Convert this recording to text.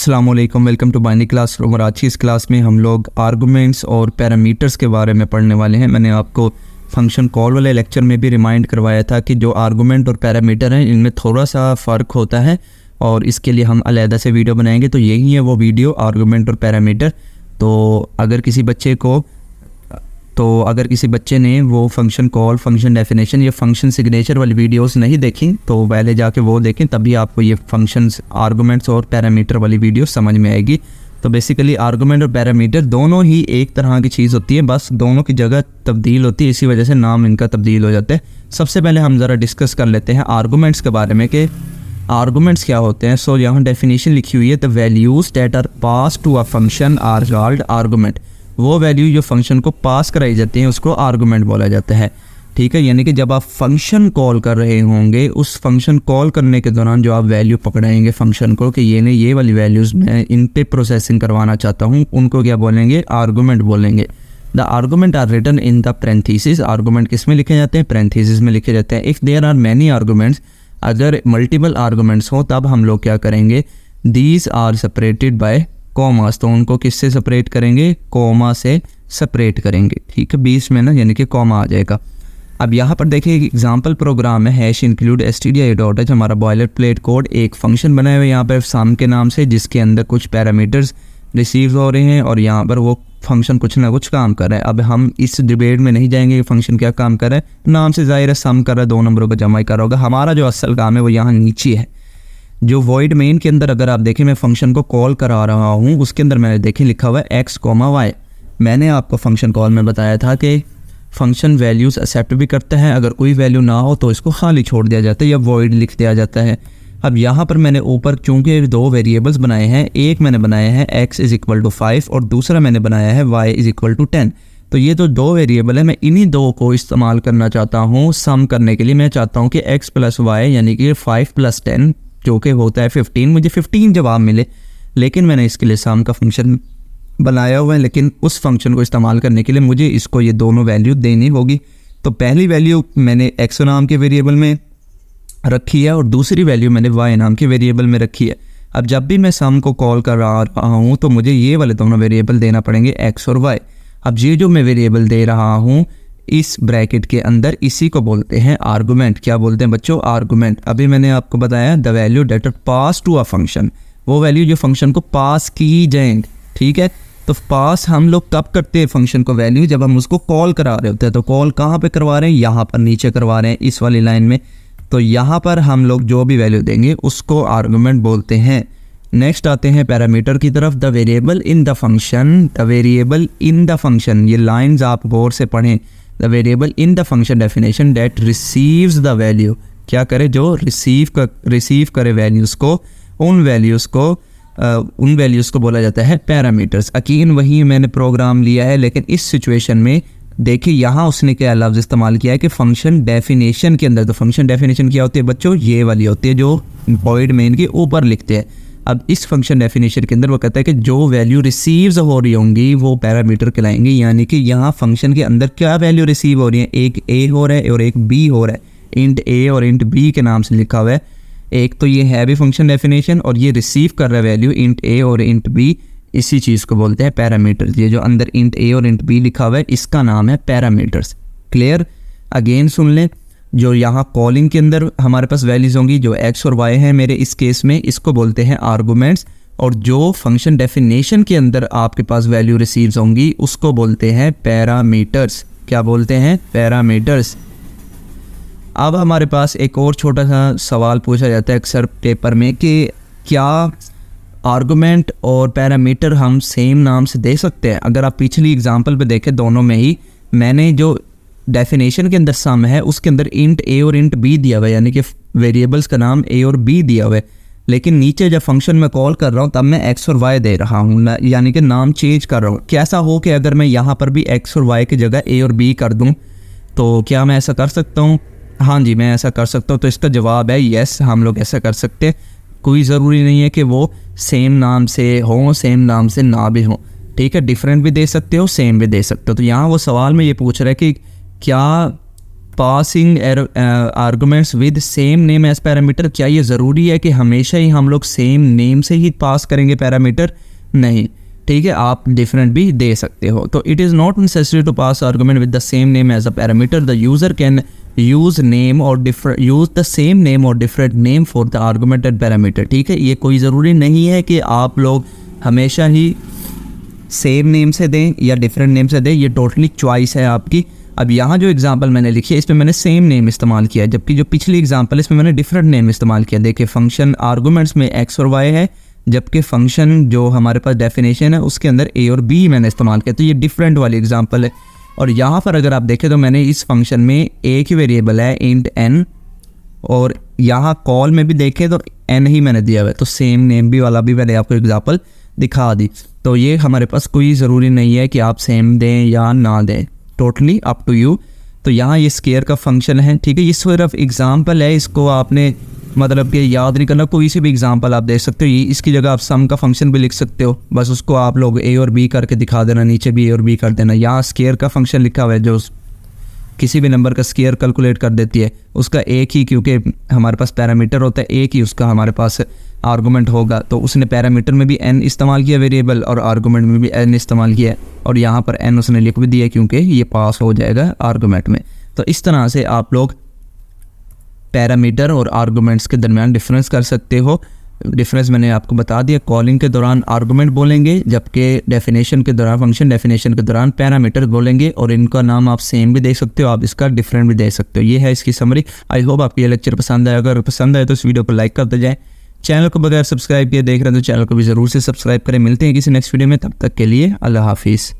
Aslam welcome to बाइनी classroom और आज की इस क्लास में हम लोग आर्गूमेंट्स और पैरामीटर्स के बारे में पढ़ने वाले हैं मैंने आपको फंक्शन कॉल वाले लेक्चर में भी रिमाइंड करवाया था कि जो आर्गूमेंट और पैरामीटर हैं इनमें थोड़ा सा फ़र्क होता है और इसके लिए हम अलहदा से वीडियो बनाएंगे तो यही है वो वीडियो आर्गूमेंट और पैरामीटर तो अगर किसी बच्चे को तो अगर किसी बच्चे ने वो फंक्शन कॉल फंक्शन डेफिनेशन या फंक्शन सिग्नेचर वाली वीडियोस नहीं देखी तो पहले जाके वो देखें तभी आपको ये फंक्शन आर्गूमेंट्स और पैरामीटर वाली वीडियो समझ में आएगी तो बेसिकली आर्गूमेंट और पैरामीटर दोनों ही एक तरह की चीज़ होती है बस दोनों की जगह तब्दील होती है इसी वजह से नाम इनका तब्दील हो जाता है सबसे पहले हम ज़रा डिस्कस कर लेते हैं आर्गूमेंट्स के बारे में कि आर्गूमेंट्स क्या होते हैं सो so, यहाँ डेफिनेशन लिखी हुई है the values that are pass to a function are called argument वो वैल्यू जो फंक्शन को पास कराई जाती है उसको आर्गूमेंट बोला जाता है ठीक है यानी कि जब आप फंक्शन कॉल कर रहे होंगे उस फंक्शन कॉल करने के दौरान जो आप वैल्यू पकड़ेंगे फंक्शन को कि ये नहीं ये वाली वैल्यूज़ मैं इन पे प्रोसेसिंग करवाना चाहता हूँ उनको क्या बोलेंगे आर्गूमेंट बोलेंगे the argument are written in the parenthesis argument किस में लिखे जाते हैं प्रेंथीसिस में लिखे जाते हैं if there are many arguments अगर मल्टीपल आर्गूमेंट्स हो तब हम लोग क्या करेंगे these are separated by commas तो उनको किससे सेपरेट करेंगे कॉमा से सेपरेट करेंगे ठीक है बीस में ना यानी कि कॉमा आ जाएगा अब यहाँ पर देखिए एग्जाम्पल प्रोग्राम है hash include S T D I dot H हमारा बॉयलर प्लेट कोड एक फंक्शन बनाए हुए यहाँ पर साम के नाम से जिसके अंदर कुछ पैरामीटर्स रिसीव हो रहे हैं और यहाँ पर वो फंक्शन कुछ ना कुछ काम कर रहा है अब हम इस डिबेट में नहीं जाएंगे कि फंक्शन क्या काम कर रहा है नाम से जाहिर है सम कर रहा है दो नंबरों का जमा कर रहा होगा हमारा जो असल काम है वो यहाँ नीचे है जो void main के अंदर अगर आप देखें मैं फंक्शन को कॉल करा रहा हूँ उसके अंदर मैंने देखें लिखा हुआ है एक्स कॉमा वाई मैंने आपको फंक्शन कॉल में बताया था कि फंक्शन वैल्यूज़ एक्सेप्ट भी करते हैं अगर कोई वैल्यू ना हो तो इसको खाली छोड़ दिया जाता है या वॉइड लिख दिया जाता है अब यहाँ पर मैंने ऊपर चूँकि दो वेरिएबल्स बनाए हैं एक मैंने बनाया है X is equal to five और दूसरा मैंने बनाया है Y is equal to ten तो ये तो दो वेरिएबल है मैं इन्हीं दो को इस्तेमाल करना चाहता हूँ सम करने के लिए मैं चाहता हूँ कि एक्स प्लस वाई यानी कि फाइव प्लस टेन जो कि होता है फिफ्टीन मुझे फिफ्टीन जवाब मिले लेकिन मैंने इसके लिए शाम का फंक्शन बनाया हुआ है लेकिन उस फंक्शन को इस्तेमाल करने के लिए मुझे इसको ये दोनों वैल्यू देनी होगी तो पहली वैल्यू मैंने एक्सो नाम के वेरिएबल में रखी है और दूसरी वैल्यू मैंने वाई नाम के वेरिएबल में रखी है अब जब भी मैं सम को कॉल कर रहा हूँ तो मुझे ये वाले दोनों वेरिएबल देना पड़ेंगे एक्स और वाई अब ये जो मैं वेरिएबल दे रहा हूँ इस ब्रैकेट के अंदर इसी को बोलते हैं आर्गूमेंट क्या बोलते हैं बच्चों आर्गूमेंट अभी मैंने आपको बताया the value that pass to a function वो वैल्यू जो फंक्शन को पास की जाएंगे ठीक है तो पास हम लोग कब करते हैं फंक्शन को वैल्यू जब हम उसको कॉल करा रहे होते हैं तो कॉल कहाँ पे करवा रहे हैं यहाँ पर नीचे करवा रहे हैं इस वाली लाइन में तो यहाँ पर हम लोग जो भी वैल्यू देंगे उसको आर्गूमेंट बोलते हैं नेक्स्ट आते हैं पैरामीटर की तरफ the variable in the function the variable in the function ये लाइंस आप गौर से पढ़ें the variable in the function definition that receives the value क्या करे जो रिसीव कर रिसीव करे वैल्यूज़ को उन वैल्यूज़ को आ, उन वैल्यूज़ को बोला जाता है पैरामीटर्स अकीन वही मैंने प्रोग्राम लिया है लेकिन इस सिचुएशन में देखिए यहाँ उसने क्या लफ्ज़ इस्तेमाल किया है कि फंक्शन डेफिनेशन के अंदर तो फंक्शन डेफिनेशन क्या होती है बच्चों ये वाली होती है जो बॉइड में के ऊपर लिखते हैं अब इस फंक्शन डेफिनेशन के अंदर वो कहता है कि जो वैल्यू रिसीव्स हो रही होंगी वो पैरामीटर कहलाएंगे यानी कि यहाँ फंक्शन के अंदर क्या वैल्यू रिसीव हो रही है एक ए हो रहा है और एक बी हो रहा है इंट ए और इंट बी के नाम से लिखा हुआ है एक तो ये है भी फंक्शन डेफिनेशन और ये रिसीव कर रहा है वैल्यू इंट ए और इंट बी इसी चीज़ को बोलते हैं पैरामीटर्स ये जो अंदर इंट ए और इंट बी लिखा हुआ है इसका नाम है पैरामीटर्स क्लियर अगेन सुन लें जो यहाँ कॉलिंग के अंदर हमारे पास वैल्यूज़ होंगी जो एक्स और वाई है मेरे इस केस में इसको बोलते हैं आर्गूमेंट्स और जो फंक्शन डेफिनेशन के अंदर आपके पास वैल्यू रिसीव्स होंगी उसको बोलते हैं पैरामीटर्स क्या बोलते हैं पैरामीटर्स अब हमारे पास एक और छोटा सा सवाल पूछा जाता है अक्सर पेपर में कि क्या आर्गूमेंट और पैरामीटर हम सेम नाम से दे सकते हैं अगर आप पिछली एग्जांपल पे देखें दोनों में ही मैंने जो डेफिनेशन के अंदर सम है उसके अंदर इंट ए और इंट बी दिया हुआ है यानी कि वेरिएबल्स का नाम ए और बी दिया हुआ है लेकिन नीचे जब फंक्शन में कॉल कर रहा हूँ तब मैं एक्स और वाई दे रहा हूँ यानी कि नाम चेंज कर रहा हूँ कैसा हो कि अगर मैं यहाँ पर भी एक्स और वाई की जगह ए और बी कर दूँ तो क्या मैं ऐसा कर सकता हूँ हाँ जी मैं ऐसा कर सकता हूँ तो इसका जवाब है येस हम लोग ऐसा कर सकते हैं कोई ज़रूरी नहीं है कि वो सेम नाम से हों सेम नाम से ना भी हों ठीक है डिफरेंट भी दे सकते हो सेम भी दे सकते हो तो यहाँ वो सवाल में ये पूछ रहा है कि क्या passing arguments with same name as parameter क्या ये ज़रूरी है कि हमेशा ही हम लोग सेम नेम से ही पास करेंगे पैरामीटर नहीं ठीक है आप डिफरेंट भी दे सकते हो तो it is not necessary to pass argument with the same name as a parameter the user can use name or different use the same name or different name for the argument and parameter ठीक है ये कोई ज़रूरी नहीं है कि आप लोग हमेशा ही सेम नेम से दें या डिफरेंट नेम से दें ये टोटली चॉइस है आपकी अब यहाँ जो एग्जाम्पल मैंने लिखी है इसमें मैंने सेम नेम इस्तेमाल किया है जबकि जो पिछली एग्जाम्पल इसमें मैंने डिफरेंट नेम इस्तेमाल किया देखिए फंक्शन आर्गूमेंट्स में एक्स और वाई है जबकि फंक्शन जो हमारे पास डेफिनेशन है उसके अंदर ए और बी मैंने इस्तेमाल किया तो ये डिफरेंट वाली एग्जाम्पल है और यहाँ पर अगर आप देखें तो मैंने इस फंक्शन में एक ही वेरिएबल है इंट एन और यहाँ कॉल में भी देखें तो एन ही मैंने दिया हुआ है तो सेम नेम भी वाला भी मैंने आपको एग्जाम्पल दिखा दी तो ये हमारे पास कोई ज़रूरी नहीं है कि आप सेम दें या ना दें टोटली अप टू यू तो यहाँ ये स्केयर का फंक्शन है ठीक है ये सिर्फ एग्जाम्पल है इसको आपने मतलब कि याद नहीं करना कोई सी भी एग्जाम्पल आप दे सकते हो ये इसकी जगह आप सम का फंक्शन भी लिख सकते हो बस उसको आप लोग ए और बी करके दिखा देना नीचे भी ए और बी कर देना यहाँ स्केयर का फंक्शन लिखा हुआ है जो किसी भी नंबर का स्केयर कैलकुलेट कर देती है उसका एक ही क्योंकि हमारे पास पैरामीटर होता है एक ही उसका हमारे पास आर्गूमेंट होगा तो उसने पैरामीटर में भी एन इस्तेमाल किया वेरिएबल और आर्गूमेंट में भी एन इस्तेमाल किया और यहाँ पर एन उसने लिख भी दिया क्योंकि ये पास हो जाएगा आर्गूमेंट में तो इस तरह से आप लोग पैरामीटर और आर्गूमेंट्स के दरमियान डिफरेंस कर सकते हो डिफरेंस मैंने आपको बता दिया कॉलिंग के दौरान आर्गूमेंट बोलेंगे जबकि डेफिनेशन के दौरान फंक्शन डेफिनेशन के दौरान पैरामीटर बोलेंगे और इनका नाम आप सेम भी दे सकते हो आप इसका डिफरेंट भी दे सकते हो ये है इसकी समरी आई होप आपको ये लेक्चर पसंद आया अगर पसंद आए तो इस वीडियो को लाइक करते जाएँ चैनल को बगैर सब्सक्राइब किए देख रहे हैं तो चैनल को भी ज़रूर से सब्सक्राइब करें मिलते हैं किसी नेक्स्ट वीडियो में तब तक के लिए अल्लाह हाफिज़